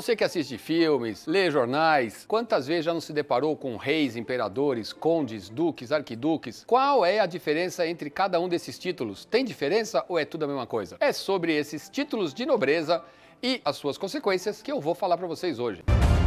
Você que assiste filmes, lê jornais, quantas vezes já não se deparou com reis, imperadores, condes, duques, arquiduques? Qual é a diferença entre cada um desses títulos? Tem diferença ou é tudo a mesma coisa? É sobre esses títulos de nobreza e as suas consequências que eu vou falar para vocês hoje. Música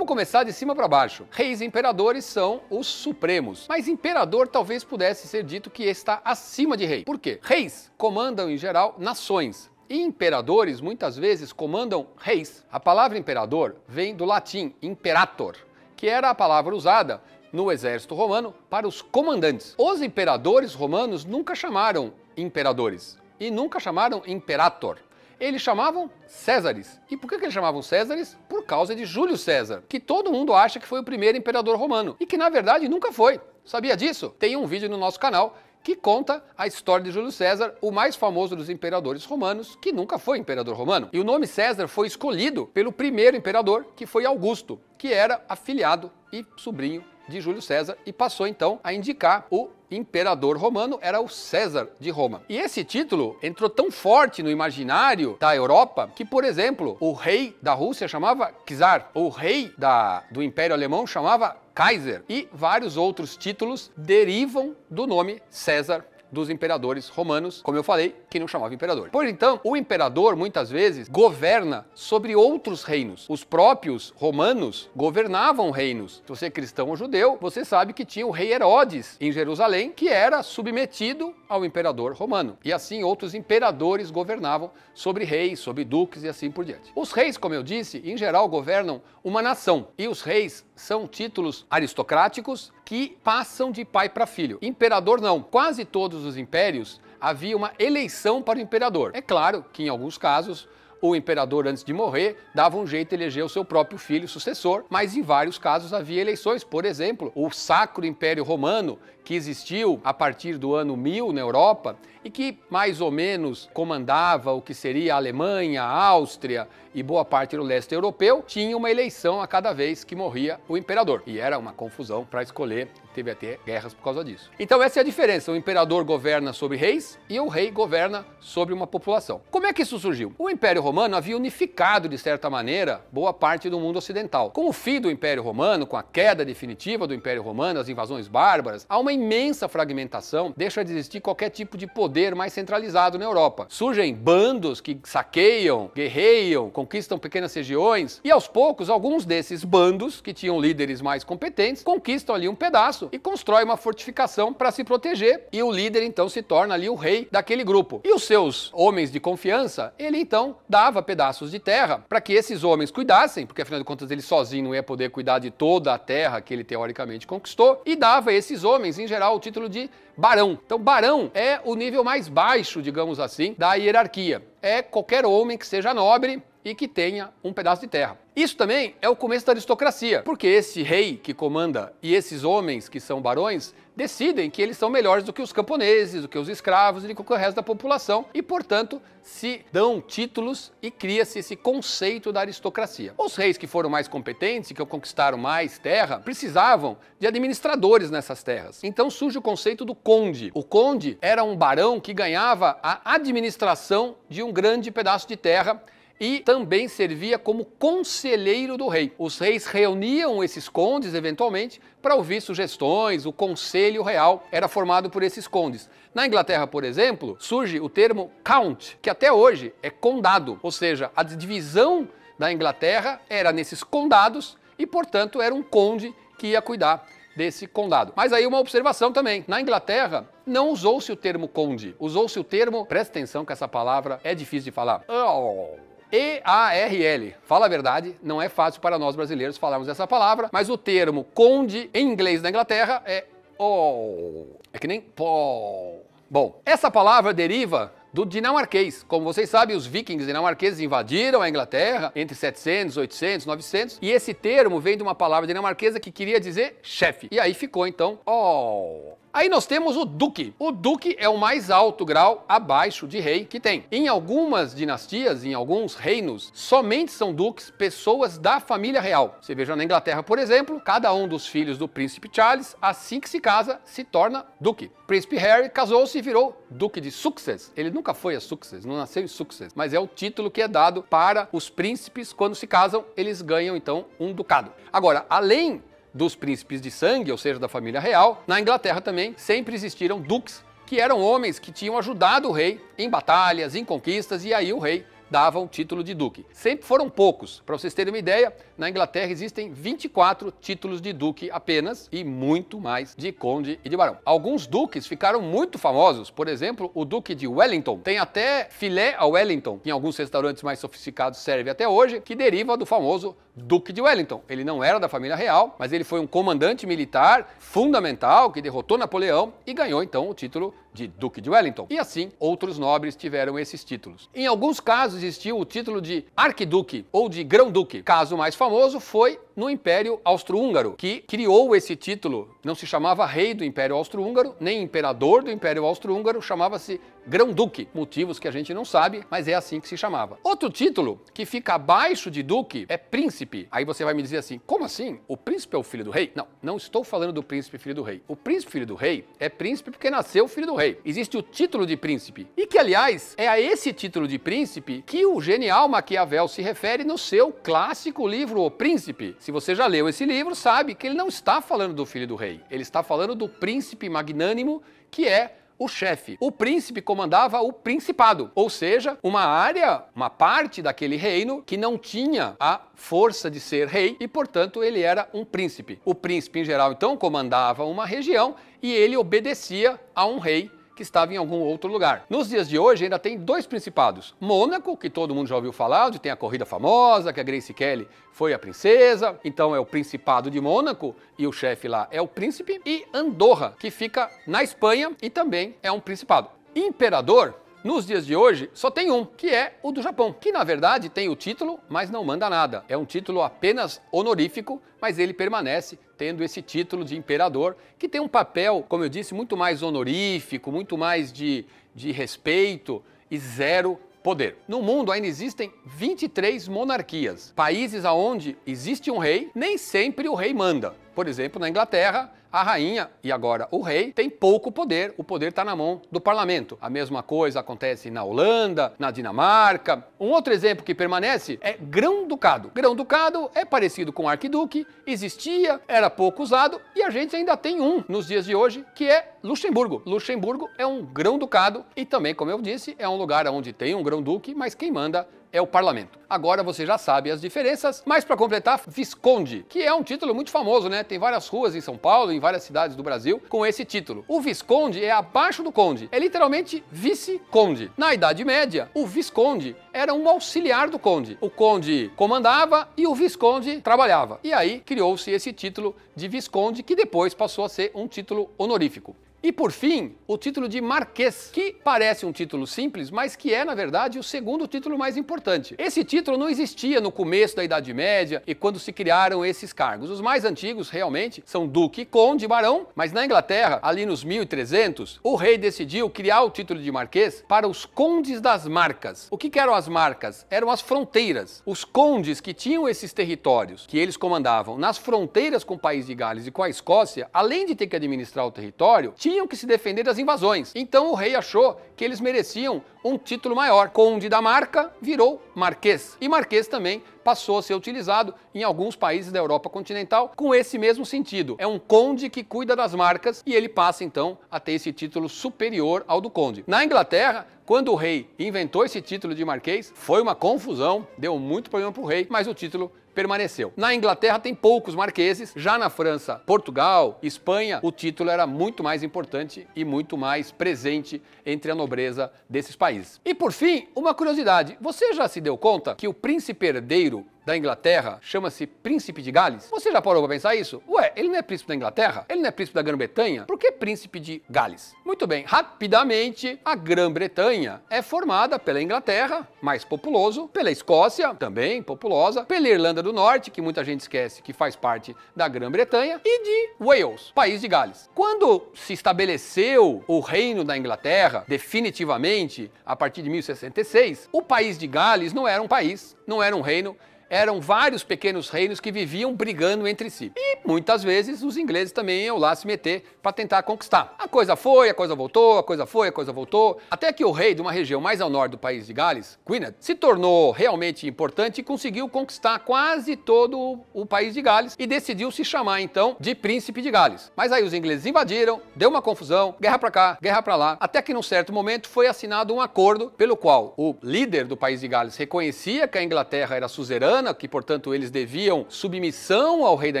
Vamos começar de cima para baixo. Reis e imperadores são os supremos, mas imperador talvez pudesse ser dito que está acima de rei. Por quê? Reis comandam em geral nações, e Imperadores muitas vezes comandam reis. A palavra imperador vem do latim imperator, que era a palavra usada no exército romano para os comandantes. Os imperadores romanos nunca chamaram imperadores e nunca chamaram imperator eles chamavam Césares. E por que, eles chamavam Césares? Por causa de Júlio César, que todo mundo acha que foi o primeiro imperador romano e que na verdade nunca foi. Sabia disso? Tem um vídeo no nosso canal que conta a história de Júlio César, o mais famoso dos imperadores romanos, que nunca foi imperador romano. E o nome César foi escolhido pelo primeiro imperador, que foi Augusto, que era afiliado e sobrinho de Júlio César e passou então a indicar o imperador romano era o César de Roma. E esse título entrou tão forte no imaginário da Europa que, por exemplo, o rei da Rússia chamava Czar, o rei da, do Império Alemão chamava Kaiser e vários outros títulos derivam do nome César dos imperadores romanos, como eu falei, que não chamava imperador. Pois então, o imperador muitas vezes governa sobre outros reinos. Os próprios romanos governavam reinos. Se você é cristão ou judeu, você sabe que tinha o rei Herodes em Jerusalém, que era submetido ao imperador romano. E assim outros imperadores governavam sobre reis, sobre duques e assim por diante. Os reis, como eu disse, em geral governam uma nação. E os reis são títulos aristocráticos que passam de pai para filho. Imperador não. Quase todos os impérios havia uma eleição para o imperador. É claro que em alguns casos o imperador, antes de morrer, dava um jeito de eleger o seu próprio filho sucessor, mas em vários casos havia eleições. Por exemplo, o Sacro Império Romano que existiu a partir do ano 1000 na Europa e que mais ou menos comandava o que seria a Alemanha, a Áustria e boa parte do leste europeu, tinha uma eleição a cada vez que morria o imperador. E era uma confusão para escolher, teve até guerras por causa disso. Então essa é a diferença, o imperador governa sobre reis e o rei governa sobre uma população. Como é que isso surgiu? O Império Romano havia unificado de certa maneira boa parte do mundo ocidental. Com o fim do Império Romano, com a queda definitiva do Império Romano, as invasões bárbaras, há uma imensa fragmentação, deixa de existir qualquer tipo de poder mais centralizado na Europa. Surgem bandos que saqueiam, guerreiam, conquistam pequenas regiões e aos poucos alguns desses bandos que tinham líderes mais competentes conquistam ali um pedaço e constroem uma fortificação para se proteger e o líder então se torna ali o rei daquele grupo. E os seus homens de confiança, ele então dava pedaços de terra para que esses homens cuidassem, porque afinal de contas ele sozinho não ia poder cuidar de toda a terra que ele teoricamente conquistou e dava esses homens em em geral o título de barão. Então, barão é o nível mais baixo, digamos assim, da hierarquia. É qualquer homem que seja nobre e que tenha um pedaço de terra. Isso também é o começo da aristocracia, porque esse rei que comanda e esses homens que são barões decidem que eles são melhores do que os camponeses, do que os escravos e do que o resto da população e, portanto, se dão títulos e cria-se esse conceito da aristocracia. Os reis que foram mais competentes e que conquistaram mais terra precisavam de administradores nessas terras. Então surge o conceito do conde. O conde era um barão que ganhava a administração de um grande pedaço de terra e também servia como conselheiro do rei. Os reis reuniam esses condes, eventualmente, para ouvir sugestões, o conselho real era formado por esses condes. Na Inglaterra, por exemplo, surge o termo count, que até hoje é condado, ou seja, a divisão da Inglaterra era nesses condados e, portanto, era um conde que ia cuidar desse condado. Mas aí uma observação também. Na Inglaterra, não usou-se o termo conde, usou-se o termo, presta atenção que essa palavra é difícil de falar, earl. Oh. E-A-R-L. Fala a verdade, não é fácil para nós brasileiros falarmos essa palavra, mas o termo conde em inglês na Inglaterra é o. É que nem Paul. Bom, essa palavra deriva do dinamarquês. Como vocês sabem, os vikings dinamarqueses invadiram a Inglaterra entre 700, 800, 900, e esse termo vem de uma palavra dinamarquesa que queria dizer chefe. E aí ficou então o. Aí nós temos o duque. O duque é o mais alto grau abaixo de rei que tem. Em algumas dinastias, em alguns reinos, somente são duques pessoas da família real. Você veja na Inglaterra, por exemplo, cada um dos filhos do príncipe Charles, assim que se casa, se torna duque. Príncipe Harry casou-se e virou duque de Sussex. Ele nunca foi a Sussex, não nasceu em Sussex, mas é o título que é dado para os príncipes quando se casam, eles ganham então um ducado. Agora, além dos príncipes de sangue, ou seja, da família real, na Inglaterra também sempre existiram duques, que eram homens que tinham ajudado o rei em batalhas, em conquistas, e aí o rei davam o título de duque. Sempre foram poucos. Para vocês terem uma ideia, na Inglaterra existem 24 títulos de duque apenas e muito mais de conde e de barão. Alguns duques ficaram muito famosos, por exemplo, o duque de Wellington. Tem até filé a Wellington, que em alguns restaurantes mais sofisticados serve até hoje, que deriva do famoso duque de Wellington. Ele não era da família real, mas ele foi um comandante militar fundamental que derrotou Napoleão e ganhou então o título de Duque de Wellington, e assim outros nobres tiveram esses títulos. Em alguns casos existiu o título de Arquiduque ou de Grão-Duque. Caso mais famoso foi no Império Austro-Húngaro, que criou esse título, não se chamava rei do Império Austro-Húngaro, nem imperador do Império Austro-Húngaro, chamava-se Grão-Duque. Motivos que a gente não sabe, mas é assim que se chamava. Outro título que fica abaixo de duque é príncipe. Aí você vai me dizer assim: como assim? O príncipe é o filho do rei? Não, não estou falando do príncipe filho do rei. O príncipe filho do rei é príncipe porque nasceu filho do rei. Existe o título de príncipe. E que, aliás, é a esse título de príncipe que o genial Maquiavel se refere no seu clássico livro O Príncipe. Se você já leu esse livro, sabe que ele não está falando do filho do rei, ele está falando do príncipe magnânimo que é o chefe. O príncipe comandava o principado, ou seja, uma área, uma parte daquele reino que não tinha a força de ser rei e, portanto, ele era um príncipe. O príncipe, em geral, então, comandava uma região e ele obedecia a um rei que estava em algum outro lugar. Nos dias de hoje ainda tem dois principados: Mônaco, que todo mundo já ouviu falar, onde tem a corrida famosa, que a Grace Kelly foi a princesa, então é o Principado de Mônaco e o chefe lá é o príncipe, e Andorra, que fica na Espanha e também é um principado. Imperador nos dias de hoje, só tem um, que é o do Japão, que na verdade tem o título, mas não manda nada. É um título apenas honorífico, mas ele permanece tendo esse título de imperador, que tem um papel, como eu disse, muito mais honorífico, muito mais de, de respeito e zero poder. No mundo ainda existem 23 monarquias, países aonde existe um rei, nem sempre o rei manda. Por exemplo, na Inglaterra, a rainha e agora o rei têm pouco poder, o poder está na mão do parlamento. A mesma coisa acontece na Holanda, na Dinamarca. Um outro exemplo que permanece é Grão-Ducado. Grão-Ducado é parecido com Arquiduque, existia, era pouco usado e a gente ainda tem um nos dias de hoje que é Luxemburgo. Luxemburgo é um Grão-Ducado e também, como eu disse, é um lugar onde tem um Grão-Duque, mas quem manda é o parlamento. Agora você já sabe as diferenças, mas para completar, Visconde, que é um título muito famoso, né? Tem várias ruas em São Paulo, em várias cidades do Brasil, com esse título. O Visconde é abaixo do Conde, é literalmente vice-conde. Na Idade Média, o Visconde era um auxiliar do Conde. O Conde comandava e o Visconde trabalhava. E aí criou-se esse título de Visconde, que depois passou a ser um título honorífico. E por fim, o título de Marquês, que parece um título simples, mas que é, na verdade, o segundo título mais importante. Esse título não existia no começo da Idade Média e quando se criaram esses cargos. Os mais antigos, realmente, são Duque, Conde, Barão, mas na Inglaterra, ali nos 1300, o rei decidiu criar o título de Marquês para os Condes das Marcas. O que, que eram as marcas? Eram as fronteiras. Os condes que tinham esses territórios, que eles comandavam nas fronteiras com o país de Gales e com a Escócia, além de ter que administrar o território, tinham que se defender das invasões. Então o rei achou que eles mereciam um título maior. Conde da Marca virou Marquês. E Marquês também passou a ser utilizado em alguns países da Europa continental com esse mesmo sentido. É um conde que cuida das marcas e ele passa então a ter esse título superior ao do conde. Na Inglaterra, quando o rei inventou esse título de marquês, foi uma confusão, deu muito problema para o rei, mas o título permaneceu. Na Inglaterra tem poucos marqueses, já na França, Portugal, Espanha, o título era muito mais importante e muito mais presente entre a nobreza desses países país. E por fim, uma curiosidade: você já se deu conta que o príncipe herdeiro da Inglaterra chama-se príncipe de Gales? Você já parou para pensar isso? Ué, ele não é príncipe da Inglaterra? Ele não é príncipe da Grã-Bretanha? Por que príncipe de Gales? Muito bem, rapidamente a Grã-Bretanha é formada pela Inglaterra, mais populoso, pela Escócia, também populosa, pela Irlanda do Norte, que muita gente esquece que faz parte da Grã-Bretanha, e de Wales, país de Gales. Quando se estabeleceu o reino da Inglaterra, definitivamente, a partir de 1066, o país de Gales não era um país, não era um reino, eram vários pequenos reinos que viviam brigando entre si. E muitas vezes os ingleses também iam lá se meter para tentar conquistar. A coisa foi, a coisa voltou, a coisa foi, a coisa voltou, até que o rei de uma região mais ao norte do país de Gales, Gwynedd, se tornou realmente importante e conseguiu conquistar quase todo o país de Gales e decidiu se chamar então de Príncipe de Gales. Mas aí os ingleses invadiram, deu uma confusão, guerra para cá, guerra para lá, até que num certo momento foi assinado um acordo pelo qual o líder do país de Gales reconhecia que a Inglaterra era suzerana que portanto eles deviam submissão ao rei da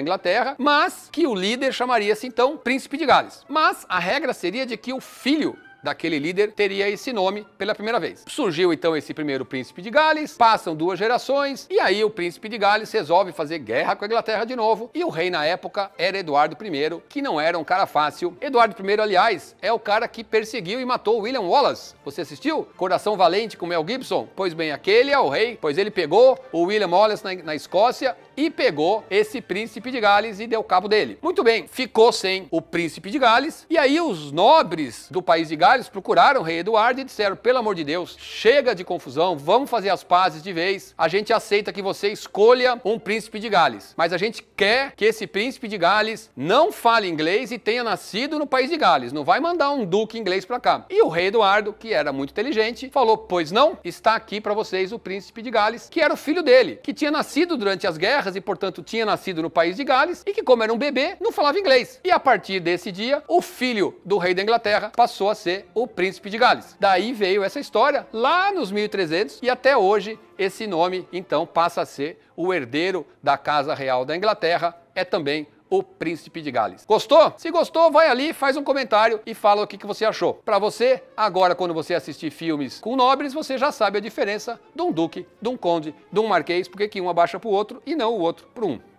Inglaterra, mas que o líder chamaria-se então Príncipe de Gales. Mas a regra seria de que o filho daquele líder teria esse nome pela primeira vez. Surgiu então esse primeiro príncipe de Gales, passam duas gerações e aí o príncipe de Gales resolve fazer guerra com a Inglaterra de novo e o rei na época era Eduardo I, que não era um cara fácil. Eduardo I, aliás, é o cara que perseguiu e matou William Wallace. Você assistiu? Coração Valente com Mel Gibson? Pois bem, aquele é o rei, pois ele pegou o William Wallace na, na Escócia e pegou esse príncipe de Gales e deu cabo dele. Muito bem, ficou sem o príncipe de Gales e aí os nobres do país de Gales procuraram o rei Eduardo e disseram: pelo amor de Deus, chega de confusão, vamos fazer as pazes de vez. A gente aceita que você escolha um príncipe de Gales, mas a gente quer que esse príncipe de Gales não fale inglês e tenha nascido no país de Gales. Não vai mandar um duque inglês para cá. E o rei Eduardo, que era muito inteligente, falou: pois não, está aqui para vocês o príncipe de Gales, que era o filho dele, que tinha nascido durante as guerras e, portanto, tinha nascido no país de Gales e que, como era um bebê, não falava inglês. E a partir desse dia, o filho do rei da Inglaterra passou a ser o príncipe de Gales. Daí veio essa história lá nos 1300 e até hoje esse nome então passa a ser o herdeiro da Casa Real da Inglaterra, é também o Príncipe de Gales. Gostou? Se gostou, vai ali, faz um comentário e fala o que, que você achou. Para você, agora quando você assistir filmes com nobres, você já sabe a diferença de um duque, de um conde, de um marquês, porque que um abaixa pro outro e não o outro pro um.